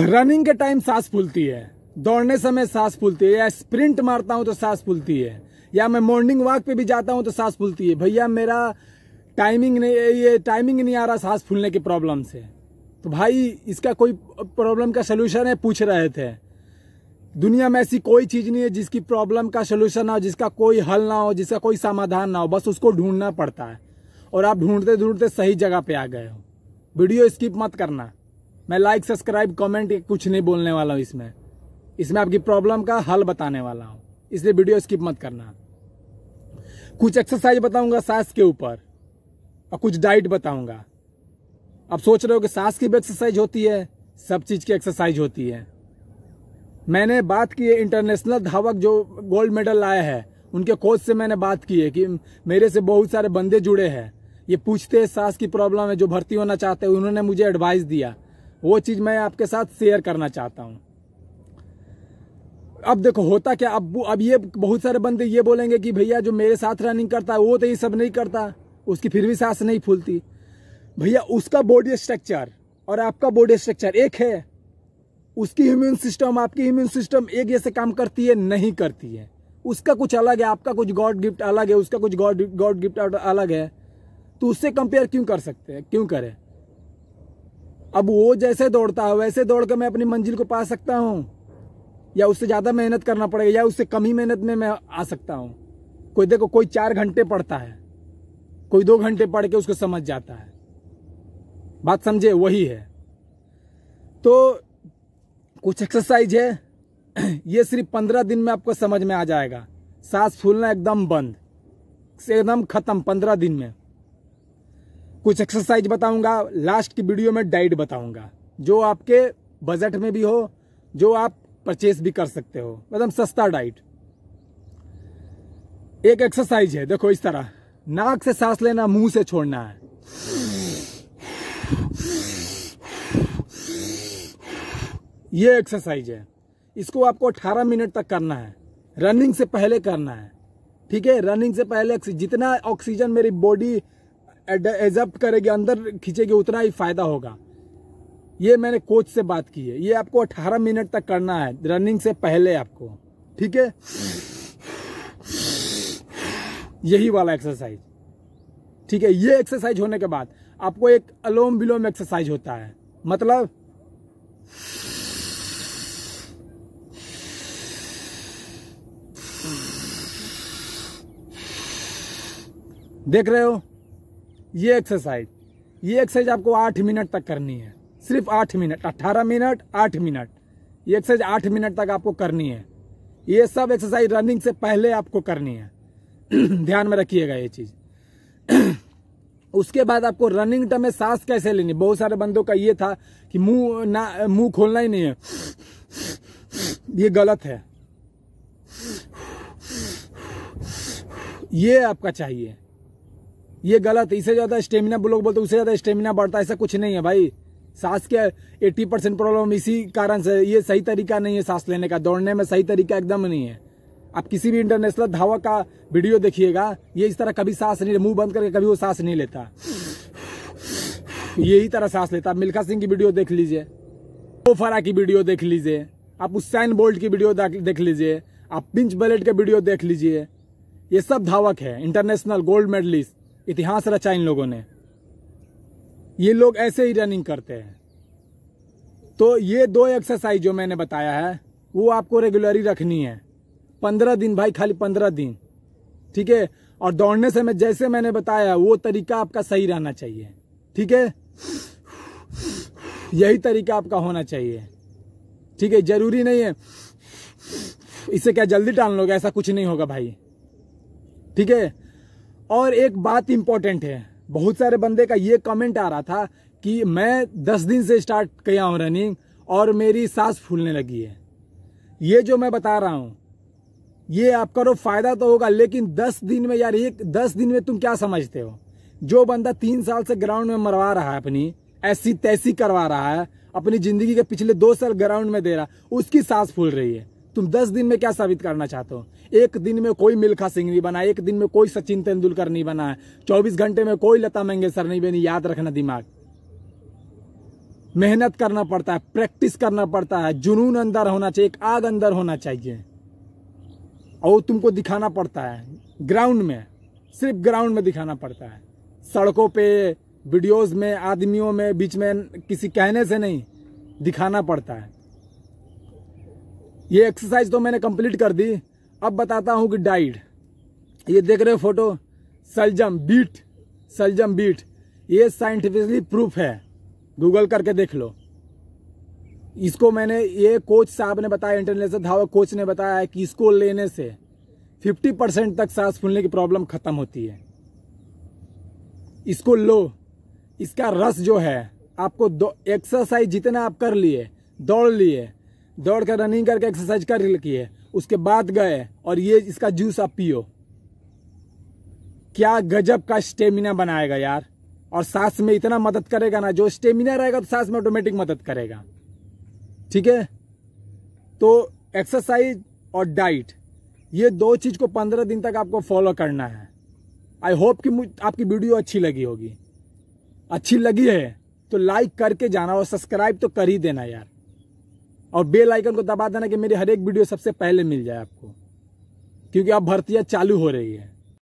running के time सांस फूलती है दौड़ने समय सांस फूलती है या स्प्रिंट मारता हूँ तो सांस फूलती है या मैं मॉर्निंग वॉक पे भी जाता हूँ तो सांस फूलती है भैया मेरा टाइमिंग नहीं ये टाइमिंग नहीं आ रहा सांस फूलने की प्रॉब्लम से तो भाई इसका कोई प्रॉब्लम का सोल्यूशन है पूछ रहे थे दुनिया में ऐसी कोई चीज़ नहीं है जिसकी प्रॉब्लम का सोल्यूशन ना हो जिसका कोई हल ना हो जिसका कोई समाधान ना हो बस उसको ढूंढना पड़ता है और आप ढूंढते ढूंढते सही जगह पे आ गए हो वीडियो स्किप मत करना मैं लाइक सब्सक्राइब कमेंट कुछ नहीं बोलने वाला हूँ इसमें इसमें आपकी प्रॉब्लम का हल बताने वाला हूँ इसलिए वीडियो स्किप मत करना कुछ एक्सरसाइज बताऊंगा सांस के ऊपर और कुछ डाइट बताऊंगा आप सोच रहे हो कि सांस की भी एक्सरसाइज होती है सब चीज की एक्सरसाइज होती है मैंने बात की है इंटरनेशनल धावक जो गोल्ड मेडल लाए हैं उनके कोच से मैंने बात की है कि मेरे से बहुत सारे बंदे जुड़े हैं ये पूछते हैं सांस की प्रॉब्लम है जो भर्ती होना चाहते हैं उन्होंने मुझे एडवाइस दिया वो चीज मैं आपके साथ शेयर करना चाहता हूं अब देखो होता क्या अब अब ये बहुत सारे बंदे ये बोलेंगे कि भैया जो मेरे साथ रनिंग करता है वो तो ये सब नहीं करता उसकी फिर भी सांस नहीं फूलती भैया उसका बॉडी स्ट्रक्चर और आपका बॉडी स्ट्रक्चर एक है उसकी इम्यून सिस्टम आपकी इम्यून सिस्टम एक जैसे काम करती है नहीं करती है उसका कुछ अलग है आपका कुछ गॉड गिफ्ट अलग है उसका कुछ गॉड गॉड गिफ्ट अलग है तो उससे कंपेयर क्यों कर सकते हैं क्यों करें अब वो जैसे दौड़ता है वैसे दौड़ कर मैं अपनी मंजिल को पा सकता हूँ या उससे ज़्यादा मेहनत करना पड़ेगा या उससे कम ही मेहनत में मैं आ सकता हूँ कोई देखो कोई चार घंटे पढ़ता है कोई दो घंटे पढ़ के उसको समझ जाता है बात समझे वही है तो कुछ एक्सरसाइज है ये सिर्फ पंद्रह दिन में आपको समझ में आ जाएगा सांस फूलना एकदम बंद एकदम खत्म पंद्रह दिन में कुछ एक्सरसाइज बताऊंगा लास्ट की वीडियो में डाइट बताऊंगा जो आपके बजट में भी हो जो आप परचेस भी कर सकते हो एकदम मतलब सस्ता डाइट एक एक्सरसाइज है देखो इस तरह नाक से सांस लेना मुंह से छोड़ना है ये एक्सरसाइज है इसको आपको 18 मिनट तक करना है रनिंग से पहले करना है ठीक है रनिंग से पहले जितना ऑक्सीजन मेरी बॉडी एडजप्ट करेगी अंदर खींचेगी उतना ही फायदा होगा ये मैंने कोच से बात की है ये आपको 18 मिनट तक करना है रनिंग से पहले आपको ठीक है यही वाला एक्सरसाइज ठीक है ये एक्सरसाइज होने के बाद आपको एक अलोम विलोम एक्सरसाइज होता है मतलब देख रहे हो ये एक्सरसाइज ये एक्सरसाइज आपको आठ मिनट तक करनी है सिर्फ आठ मिनट अट्ठारह मिनट आठ मिनट ये एक्सरसाइज आठ मिनट तक आपको करनी है ये सब एक्सरसाइज रनिंग से पहले आपको करनी है ध्यान में रखिएगा ये चीज़ उसके बाद आपको रनिंग टाइम में सांस कैसे लेनी बहुत सारे बंदों का ये था कि मुंह ना मुंह खोलना ही नहीं है ये गलत है ये आपका चाहिए ये गलत इससे ज्यादा स्टेमिना लोग बोलते उससे ज्यादा स्टेमिना बढ़ता है ऐसा कुछ नहीं है भाई सांस के 80 परसेंट प्रॉब्लम इसी कारण से ये सही तरीका नहीं है सांस लेने का दौड़ने में सही तरीका एकदम नहीं है आप किसी भी इंटरनेशनल धावा का वीडियो देखिएगा ये इस तरह कभी सांस नहीं मुंह बंद करके कभी वो सांस नहीं लेता यही तरह सांस लेता आप मिल्खा सिंह की वीडियो देख लीजिए ओफरा की वीडियो देख लीजिए आप उस्सैन बोल्ट की वीडियो देख लीजिए आप पिंच बलेट के वीडियो देख लीजिए ये सब धावक है इंटरनेशनल गोल्ड मेडलिस्ट इतिहास रचा इन लोगों ने ये लोग ऐसे ही रनिंग करते हैं तो ये दो एक्सरसाइज जो मैंने बताया है वो आपको रेगुलरली रखनी है पंद्रह दिन भाई खाली पंद्रह दिन ठीक है और दौड़ने से मैं जैसे मैंने बताया वो तरीका आपका सही रहना चाहिए ठीक है यही तरीका आपका होना चाहिए ठीक है जरूरी नहीं है इसे क्या जल्दी टाल लोगे ऐसा कुछ नहीं होगा भाई ठीक है और एक बात इंपॉर्टेंट है बहुत सारे बंदे का ये कमेंट आ रहा था कि मैं दस दिन से स्टार्ट किया हूँ रनिंग और मेरी सांस फूलने लगी है ये जो मैं बता रहा हूँ ये आप करो तो फायदा तो होगा लेकिन दस दिन में यार एक दस दिन में तुम क्या समझते हो जो बंदा तीन साल से ग्राउंड में मरवा रहा है अपनी ऐसी तैसी करवा रहा है अपनी जिंदगी के पिछले दो साल ग्राउंड में दे रहा उसकी सांस फूल रही है तुम दस दिन में क्या साबित करना चाहते हो एक दिन में कोई मिल्खा सिंह नहीं बना एक दिन में कोई सचिन तेंदुलकर नहीं बना चौबीस घंटे में कोई लता मंगेशकर नहीं बनी याद रखना दिमाग मेहनत करना पड़ता है प्रैक्टिस करना पड़ता है जुनून अंदर होना चाहिए एक आग अंदर होना चाहिए और तुमको दिखाना पड़ता है ग्राउंड में सिर्फ ग्राउंड में दिखाना पड़ता है सड़कों पे वीडियोस में आदमियों में बीच में किसी कहने से नहीं दिखाना पड़ता है ये एक्सरसाइज तो मैंने कंप्लीट कर दी अब बताता हूँ कि डाइट ये देख रहे हो फोटो सलजम बीट सलजम बीट ये साइंटिफिकली प्रूफ है गूगल करके देख लो इसको मैंने ये कोच साहब ने बताया इंटरनेशनल धावा कोच ने बताया कि इसको लेने से 50 परसेंट तक सांस फूलने की प्रॉब्लम खत्म होती है इसको लो इसका रस जो है आपको एक्सरसाइज जितना आप कर लिए दौड़ लिए दौड़ कर रनिंग करके एक्सरसाइज कर लिए उसके बाद गए और ये इसका जूस आप पियो क्या गजब का स्टेमिना बनाएगा यार और सांस में इतना मदद करेगा ना जो स्टेमिना रहेगा तो सांस में ऑटोमेटिक मदद करेगा ठीक है तो एक्सरसाइज और डाइट ये दो चीज को पंद्रह दिन तक आपको फॉलो करना है आई होप कि आपकी वीडियो अच्छी लगी होगी अच्छी लगी है तो लाइक करके जाना और सब्सक्राइब तो कर ही देना यार और बेल आइकन को दबा देना कि मेरी हर एक वीडियो सबसे पहले मिल जाए आपको क्योंकि अब भर्तियां चालू हो रही है